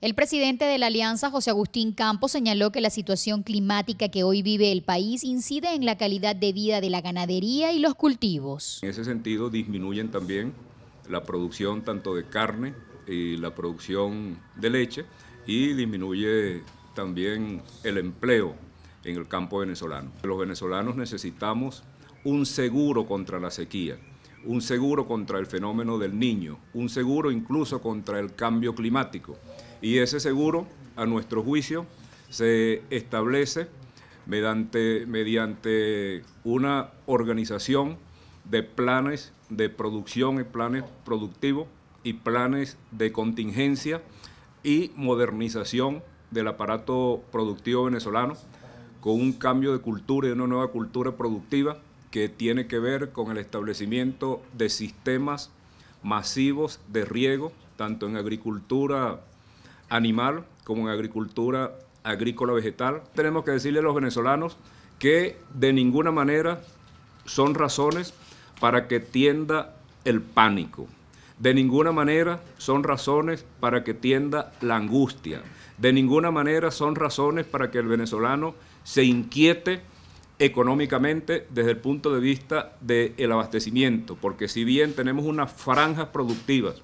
El presidente de la Alianza, José Agustín Campos, señaló que la situación climática que hoy vive el país incide en la calidad de vida de la ganadería y los cultivos. En ese sentido, disminuyen también la producción tanto de carne y la producción de leche y disminuye también el empleo en el campo venezolano. Los venezolanos necesitamos un seguro contra la sequía, un seguro contra el fenómeno del niño, un seguro incluso contra el cambio climático. Y ese seguro, a nuestro juicio, se establece mediante, una organización de planes de producción y planes productivos y planes de contingencia y modernización del aparato productivo venezolano con un cambio de cultura y una nueva cultura productiva que tiene que ver con el establecimiento de sistemas masivos de riego, tanto en agricultura animal como en agricultura agrícola vegetal. Tenemos que decirle a los venezolanos que de ninguna manera son razones para que tienda el pánico. De ninguna manera son razones para que tienda la angustia. De ninguna manera son razones para que el venezolano se inquiete económicamente desde el punto de vista del abastecimiento, porque si bien tenemos unas franjas productivas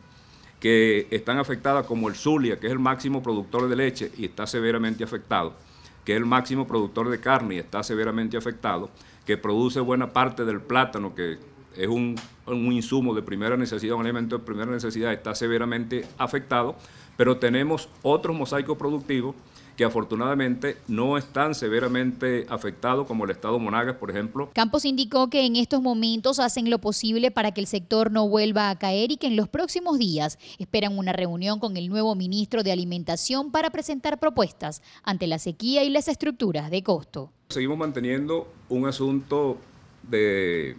que están afectadas como el Zulia, que es el máximo productor de leche y está severamente afectado, que es el máximo productor de carne y está severamente afectado, que produce buena parte del plátano, que es un, insumo de primera necesidad, un elemento de primera necesidad, está severamente afectado, pero tenemos otros mosaicos productivos que afortunadamente no están severamente afectados como el estado Monagas, por ejemplo. Campos indicó que en estos momentos hacen lo posible para que el sector no vuelva a caer y que en los próximos días esperan una reunión con el nuevo ministro de Alimentación para presentar propuestas ante la sequía y las estructuras de costo. Seguimos manteniendo un asunto de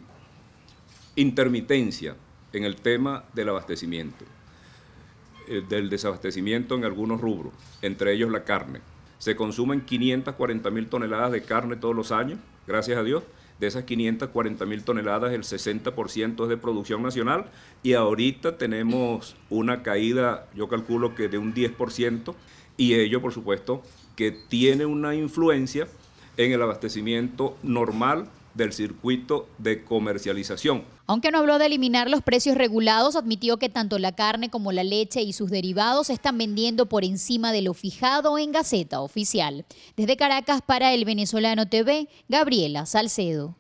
intermitencia en el tema del abastecimiento. Eh, del desabastecimiento en algunos rubros, entre ellos la carne. Se consumen 540 mil toneladas de carne todos los años, gracias a Dios. De esas 540 mil toneladas, el 60% es de producción nacional y ahorita tenemos una caída, yo calculo que de un 10%, y ello, por supuesto, que tiene una influencia en el abastecimiento normal del circuito de comercialización. Aunque no habló de eliminar los precios regulados, admitió que tanto la carne como la leche y sus derivados están vendiendo por encima de lo fijado en Gaceta Oficial. Desde Caracas para el Venezolano TV, Gabriela Salcedo.